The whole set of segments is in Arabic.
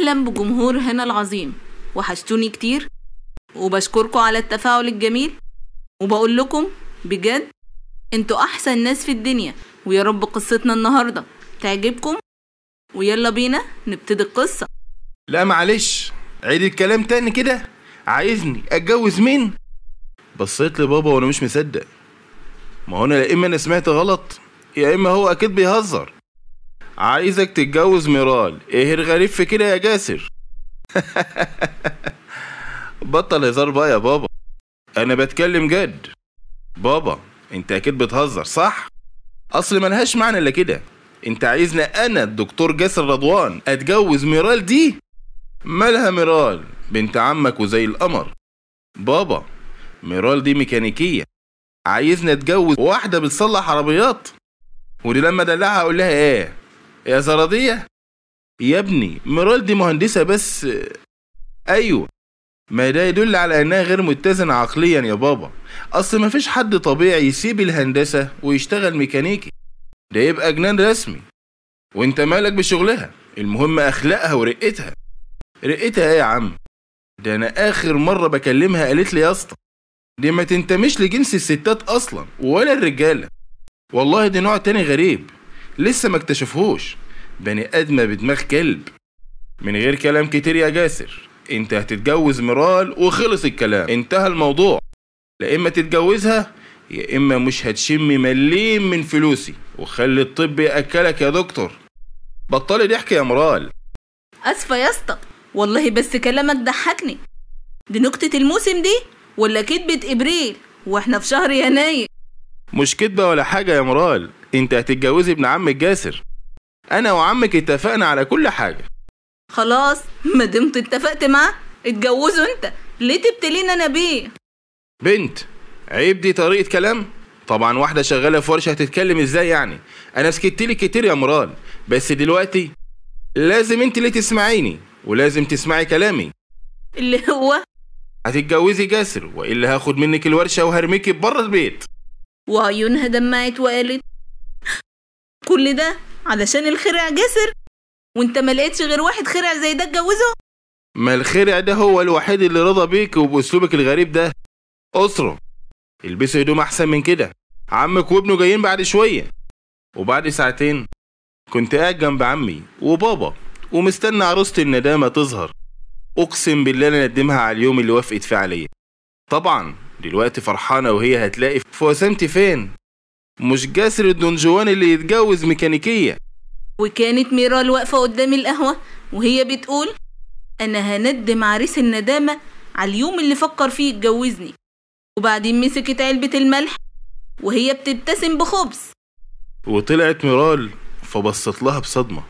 أهلا بجمهور هنا العظيم وحشتوني كتير وبشكركم على التفاعل الجميل وبقول لكم بجد انتوا أحسن ناس في الدنيا ويا رب قصتنا النهاردة تعجبكم ويلا بينا نبتدي القصة لا معلش عيد الكلام تاني كده عايزني اتجوز مين بصيت لبابا وانا مش مصدق ما هو انا يا اما انا سمعت غلط يا اما هو اكيد بيهزر عايزك تتجوز ميرال ايه الغريب في كده يا جاسر بطل هزار بقى يا بابا انا بتكلم جد بابا انت اكيد بتهزر صح اصل ملهاش معنى الا كده انت عايزنا انا الدكتور جاسر رضوان اتجوز ميرال دي مالها ميرال بنت عمك وزي القمر بابا ميرال دي ميكانيكيه عايزنا اتجوز واحده بتصلح عربيات ودي لما ادلعها اقول لها ايه يا زرادية يا ابني ميرال دي مهندسة بس أيوة ما ده يدل على انها غير متزنة عقليا يا بابا اصل مفيش حد طبيعي يسيب الهندسة ويشتغل ميكانيكي ده يبقى جنان رسمي وانت مالك بشغلها المهم اخلاقها ورقتها رقتها ايه يا عم ده انا اخر مرة بكلمها قالت لي يا اسطى دي ما تنتمش لجنس الستات اصلا ولا الرجالة والله دي نوع تاني غريب لسه ما اكتشفهوش بني ادمه بدماغ كلب من غير كلام كتير يا جاسر انت هتتجوز مرال وخلص الكلام انتهى الموضوع لا اما تتجوزها يا اما مش هتشم مليم من فلوسي وخلي الطب ياكلك يا دكتور بطلي ضحك يا مرال اسفه يا اسطى والله بس كلامك ضحكني دي نكتة الموسم دي ولا كدبة ابريل واحنا في شهر يناير مش كدبة ولا حاجة يا مرال انت هتتجوزي ابن عمك جاسر انا وعمك اتفقنا على كل حاجه خلاص ما دمت اتفقت معاه اتجوزه انت ليه تبتلينا انا بيه بنت عيب دي طريقه كلام طبعا واحده شغاله في ورشه هتتكلم ازاي يعني انا لك كتير يا مرال بس دلوقتي لازم انت اللي تسمعيني ولازم تسمعي كلامي اللي هو هتتجوزي جاسر والا هاخد منك الورشه وهرميكي بره البيت وعيونها دمعت وقالت كل ده علشان الخرع جسر وانت ما لقيتش غير واحد خرع زي ده اتجوزه ما الخرع ده هو الوحيد اللي رضى بيك وباسلوبك الغريب ده اسره البسوا هدوم احسن من كده عمك وابنه جايين بعد شويه وبعد ساعتين كنت قاعد جنب عمي وبابا ومستني عروسة الندامة تظهر أقسم بالله أنا نقدمها على اليوم اللي وافقت فيه عليا طبعا دلوقتي فرحانة وهي هتلاقي فوسامتي فين مش جسر الدونجوان اللي يتجوز ميكانيكية وكانت ميرال واقفة قدام القهوة وهي بتقول أنا هندم عريس الندامة على اليوم اللي فكر فيه يتجوزني وبعدين مسكت علبة الملح وهي بتبتسم بخبز وطلعت ميرال فبصت لها بصدمة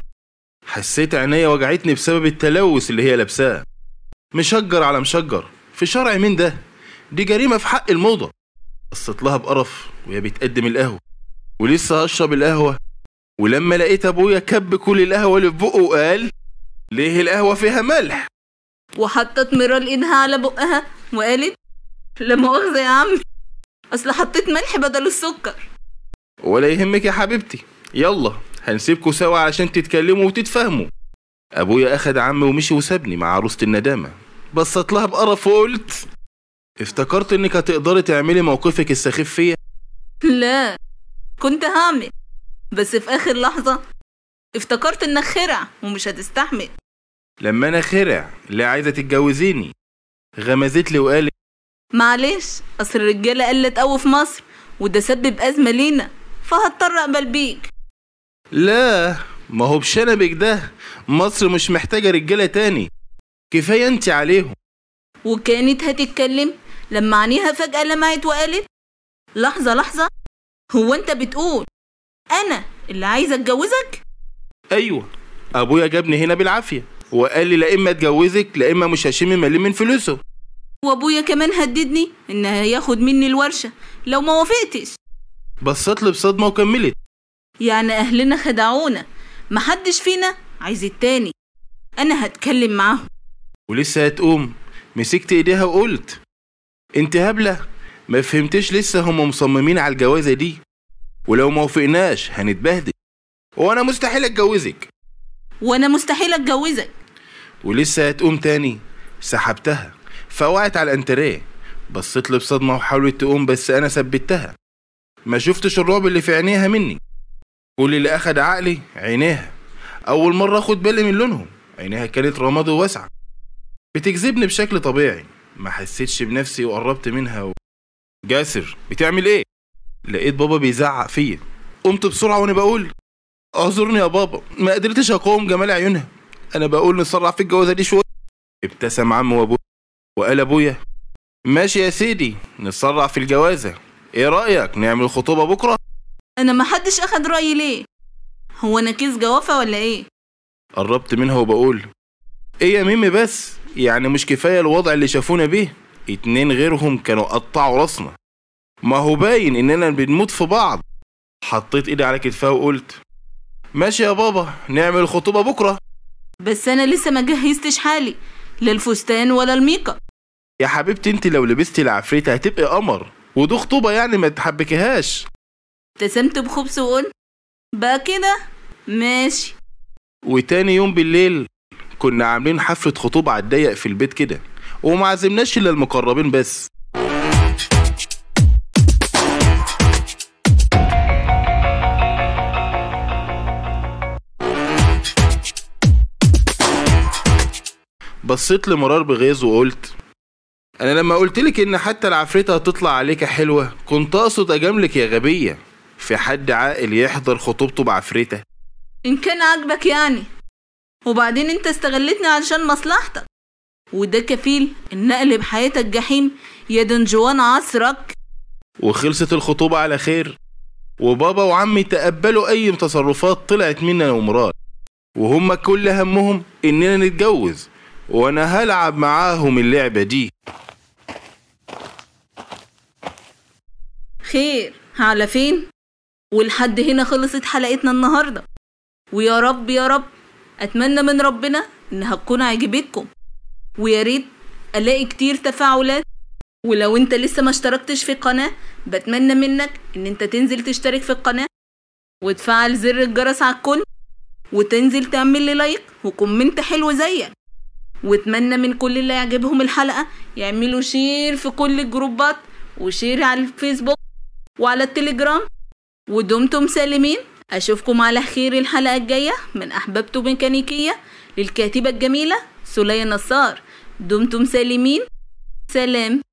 حسيت عينيا وجعتني بسبب التلوث اللي هي لابساه مشجر على مشجر في شرع مين ده دي جريمة في حق الموضة قصت لها بقرف وهي بتقدم القهوة ولسه هشرب القهوة ولما لقيت أبويا كب كل القهوة اللي في بقه وقال ليه القهوة فيها ملح وحطت مرال ايدها على بقها وقالت لا مؤاخذة يا عمي اصل حطيت ملح بدل السكر ولا يهمك يا حبيبتي يلا هنسيبكوا سوا عشان تتكلموا وتتفاهموا ابويا اخد عمي ومشي وسابني مع عروسة الندامة بصت لها بقرف وقلت افتكرت انك هتقدري تعملي موقفك السخيف فيا لا كنت هعمل بس في اخر لحظة افتكرت انك خرع ومش هتستحمل لما انا خرع لا عايزة تتجوزيني غمزت لي وقالت معلش اصل الرجالة قلت قوي في مصر وده سبب ازمة لينا فهضطر اقبل بيك لا ما هو بشنبك ده مصر مش محتاجة رجالة تاني كفاية انت عليهم وكانت هتتكلم عينيها فجأة لمعت وقالت لحظة لحظة هو أنت بتقول أنا اللي عايزة أتجوزك؟ أيوه أبويا جابني هنا بالعافية وقال لي لا إما أتجوزك لا إما مش هشم مليم من فلوسه وأبويا كمان هددني إن هياخد مني الورشة لو ما وافقتش بصت لي بصدمة وكملت يعني أهلنا خدعونا محدش فينا عايز التاني أنا هتكلم معاهم ولسه هتقوم مسكت إيديها وقلت انت هبلة ما فهمتش لسه هم مصممين على الجوازة دي ولو ما وفقناش هنتبهدل وانا مستحيل اتجوزك وانا مستحيل اتجوزك ولسه هتقوم تاني سحبتها فوقعت على الانتريه بصيت لي بصدمة وحاولت تقوم بس انا ثبتها ما شفتش الرعب اللي في عينيها مني كل اللي اخد عقلي عينيها اول مرة اخد بالي من لونهم عينيها كانت رمادي واسعة بتجذبني بشكل طبيعي ما حسيتش بنفسي وقربت منها و... جاسر بتعمل ايه لقيت بابا بيزعق فيا قمت بسرعه وانا بقول اعذرني يا بابا ما قدرتش اقاوم جمال عيونها انا بقول نسرع في الجوازه دي شويه ابتسم عم وابويا وقال ابويا ماشي يا سيدي نسرع في الجوازه ايه رايك نعمل خطوبه بكره انا ما حدش اخد رايي ليه هو انا كيس جوافه ولا ايه قربت منها وبقول ايه يا ميمي بس يعني مش كفاية الوضع اللي شافونا بيه اتنين غيرهم كانوا قطعوا راسنا ما هو باين اننا بنموت في بعض حطيت ايدي على كتفها وقلت ماشي يا بابا نعمل خطوبة بكرة بس انا لسه ما جهزتش حالي لا الفستان ولا الميكا يا حبيبتي انت لو لبستي العفريت هتبقي قمر ودي خطوبة يعني ما تحبكيهاش ابتسمت بخبز وقلت بقى كده ماشي وتاني يوم بالليل كنا عاملين حفلة خطوبة على الضيق في البيت كده وما عزمناش إلا المقربين بس بصيت لمرار بغيظ وقلت انا لما قلت لك ان حتى العفريته هتطلع عليك حلوه كنت اقصد اجاملك يا غبيه في حد عاقل يحضر خطوبته بعفريته ان كان عاجبك يعني وبعدين انت استغلتني علشان مصلحتك وده كفيل ان اقلب حياتك جحيم يا دنجوان عصرك وخلصت الخطوبة على خير وبابا وعمي تقبلوا أي تصرفات طلعت منا أنا ومراد وهم كل همهم إننا نتجوز وأنا هلعب معاهم اللعبة دي خير على فين؟ ولحد هنا خلصت حلقتنا النهاردة ويا رب يا رب أتمنى من ربنا إنها تكون عجبتكم وياريت ألاقي كتير تفاعلات ولو أنت لسه ما اشتركتش في القناة بتمنى منك إن أنت تنزل تشترك في القناة وتفعل زر الجرس على الكل وتنزل تعمل لي لايك وكومنت حلو زيك واتمنى من كل اللي يعجبهم الحلقة يعملوا شير في كل الجروبات وشير على الفيسبوك وعلى التليجرام ودمتم سالمين أشوفكم على خير الحلقة الجاية من أحببت ميكانيكية للكاتبة الجميلة سلية نصار دمتم سالمين سلام